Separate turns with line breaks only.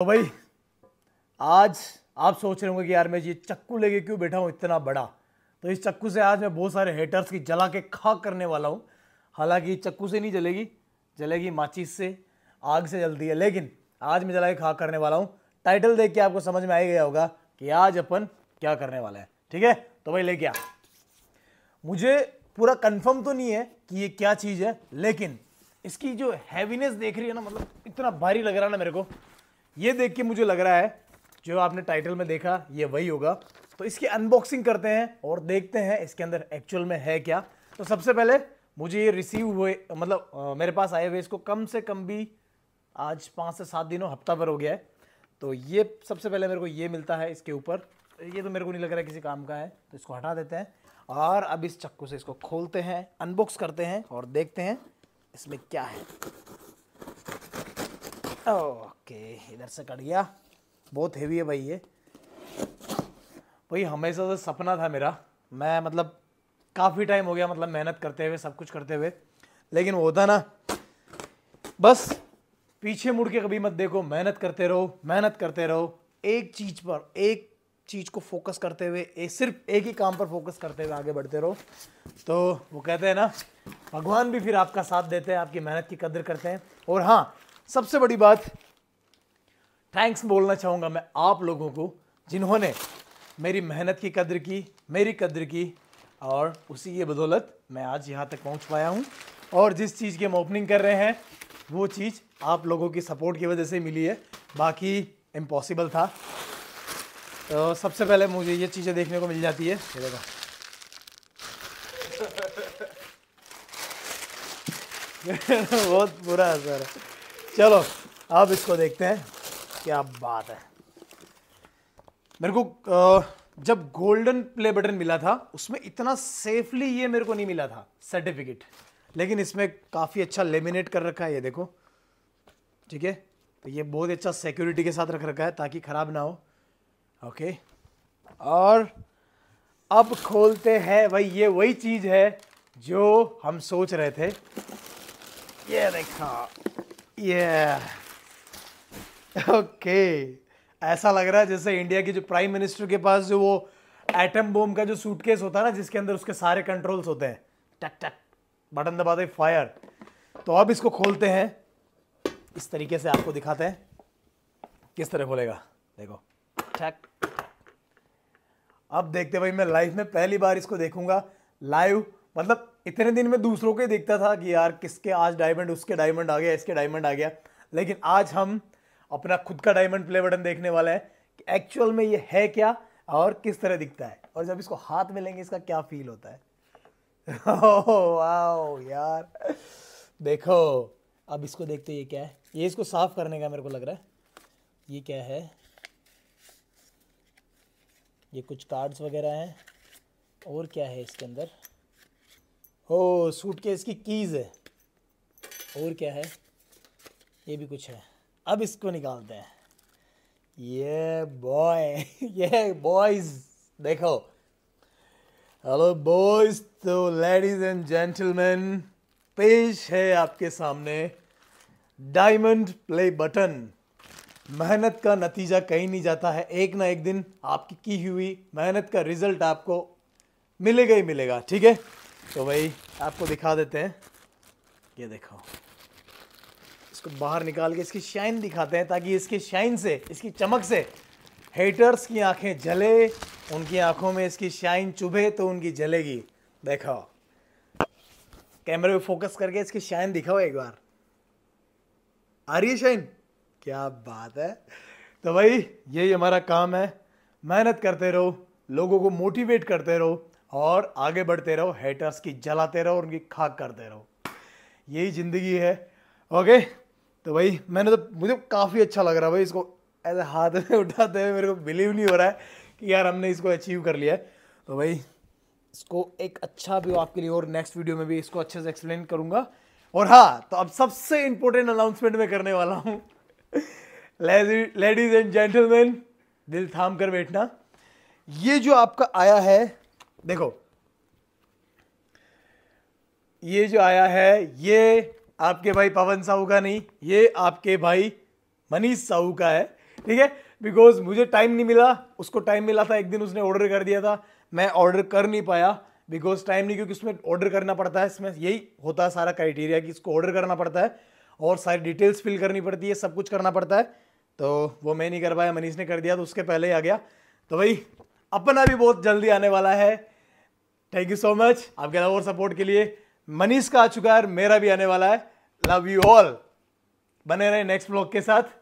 तो भाई आज आप सोच रहे होंगे कि यार मैं ये चक्कू लेके क्यों बैठा हूँ इतना बड़ा तो इस चक्कू से आज मैं बहुत सारे हेटर्स की जला के खा करने वाला हूँ हालांकि चक्कू से नहीं जलेगी जलेगी माचिस से आग से जलती है लेकिन आज मैं जला के खा करने वाला हूँ टाइटल देख के आपको समझ में आ गया होगा कि आज अपन क्या करने वाला है ठीक है तो भाई लेके आ मुझे पूरा कन्फर्म तो नहीं है कि ये क्या चीज़ है लेकिन इसकी जो हैवीनेस देख रही है ना मतलब इतना भारी लग रहा है ना मेरे को ये देख के मुझे लग रहा है जो आपने टाइटल में देखा ये वही होगा तो इसकी अनबॉक्सिंग करते हैं और देखते हैं इसके अंदर एक्चुअल में है क्या तो सबसे पहले मुझे ये रिसीव हुए मतलब आ, मेरे पास आए हुए इसको कम से कम भी आज पाँच से सात दिनों हफ्ता भर हो गया है तो ये सबसे पहले मेरे को ये मिलता है इसके ऊपर ये तो मेरे को नहीं लग रहा है किसी काम का है तो इसको हटा देते हैं और अब इस चक्कू से इसको खोलते हैं अनबॉक्स करते हैं और देखते हैं इसमें क्या है ओके इधर से कट गया बहुत हेवी है भाई ये भाई हमेशा से सपना था मेरा मैं मतलब काफ़ी टाइम हो गया मतलब मेहनत करते हुए सब कुछ करते हुए लेकिन वो होता ना बस पीछे मुड़ के कभी मत देखो मेहनत करते रहो मेहनत करते रहो एक चीज़ पर एक चीज़ को फोकस करते हुए ए, सिर्फ एक ही काम पर फोकस करते हुए आगे बढ़ते रहो तो वो कहते हैं ना भगवान भी फिर आपका साथ देते हैं आपकी मेहनत की कदर करते हैं और हाँ सबसे बड़ी बात थैंक्स बोलना चाहूँगा मैं आप लोगों को जिन्होंने मेरी मेहनत की कद्र की मेरी कद्र की और उसी की बदौलत मैं आज यहाँ तक पहुँच पाया हूँ और जिस चीज़ की हम ओपनिंग कर रहे हैं वो चीज़ आप लोगों की सपोर्ट की वजह से मिली है बाकी इम्पॉसिबल था तो सबसे पहले मुझे ये चीज़ें देखने को मिल जाती है ये देखो बहुत बुरा असर है चलो आप इसको देखते हैं क्या बात है मेरे को जब गोल्डन प्ले बटन मिला था उसमें इतना सेफली ये मेरे को नहीं मिला था सर्टिफिकेट लेकिन इसमें काफ़ी अच्छा लेमिनेट कर रखा है ये देखो ठीक है तो ये बहुत अच्छा सिक्योरिटी के साथ रख रखा है ताकि ख़राब ना हो ओके और अब खोलते हैं भाई ये वही चीज़ है जो हम सोच रहे थे ये देखा ये ओके ऐसा लग रहा है जैसे इंडिया के जो प्राइम मिनिस्टर के पास जो वो एटम बोम का जो सूटकेस होता है ना जिसके अंदर उसके सारे कंट्रोल्स होते हैं टक टक बटन दबाते फायर तो अब इसको खोलते हैं इस तरीके से आपको दिखाते हैं किस तरह खोलेगा देखो टक अब देखते भाई मैं लाइफ में पहली बार इसको देखूंगा लाइव मतलब इतने दिन में दूसरों को देखता था कि यार किसके आज डायमंड उसके डायमंड आ गया इसके डायमंड आ गया लेकिन आज हम अपना खुद का डायमंड प्ले बटन देखने वाला है कि एक्चुअल में ये है क्या और किस तरह दिखता है और जब इसको हाथ में लेंगे इसका क्या फील होता है वाओ यार देखो अब इसको देखते ये क्या है ये इसको साफ करने का मेरे को लग रहा है ये क्या है ये कुछ कार्ड्स वगैरह हैं और क्या है इसके अंदर हो के की कीज़ है और क्या है ये भी कुछ है अब इसको निकालते हैं ये बॉय ये बॉयज देखो हेलो बॉयज तो लेडीज एंड जेंटलमैन पेश है आपके सामने डायमंड प्ले बटन मेहनत का नतीजा कहीं नहीं जाता है एक ना एक दिन आपकी की हुई मेहनत का रिजल्ट आपको मिलेगा ही मिलेगा ठीक है तो भाई आपको दिखा देते हैं ये देखो तो बाहर निकाल के इसकी शाइन दिखाते हैं ताकि इसकी शाइन से इसकी चमक से हेटर्स की आंखें जले उनकी आंखों में इसकी शाइन चुभे तो उनकी जलेगी देखो कैमरे पे फोकस करके इसकी शाइन दिखाओ एक बार आ रही है शाइन क्या बात है तो भाई यही हमारा काम है मेहनत करते रहो लोगों को मोटिवेट करते रहो और आगे बढ़ते रहो हेटर्स की जलाते रहो उनकी खाक करते रहो यही ज़िंदगी है ओके okay? तो भाई मैंने तो मुझे काफ़ी अच्छा लग रहा है भाई इसको ऐसे हाथ में उठाते हुए मेरे को बिलीव नहीं हो रहा है कि यार हमने इसको अचीव कर लिया है तो भाई इसको एक अच्छा व्यू आपके लिए और नेक्स्ट वीडियो में भी इसको अच्छे से एक्सप्लेन करूँगा और हाँ तो अब सबसे इंपॉर्टेंट अनाउंसमेंट मैं करने वाला हूँ लेडीज एंड जेंटलमैन दिल थाम कर बैठना ये जो आपका आया है देखो ये जो आया है ये आपके भाई पवन साहू का नहीं ये आपके भाई मनीष साहू का है ठीक है बिकॉज मुझे टाइम नहीं मिला उसको टाइम मिला था एक दिन उसने ऑर्डर कर दिया था मैं ऑर्डर कर नहीं पाया बिकॉज टाइम नहीं क्योंकि उसमें ऑर्डर करना पड़ता है इसमें यही होता है सारा क्राइटेरिया कि इसको ऑर्डर करना पड़ता है और सारी डिटेल्स फिल करनी पड़ती है सब कुछ करना पड़ता है तो वो मैं नहीं कर पाया मनीष ने कर दिया तो उसके पहले ही आ गया तो भाई अपना भी बहुत जल्दी आने वाला है थैंक यू सो मच आपके अलावा और सपोर्ट के लिए मनीष का आ चुका है मेरा भी आने वाला है लव यू ऑल बने रहे नेक्स्ट ब्लॉग के साथ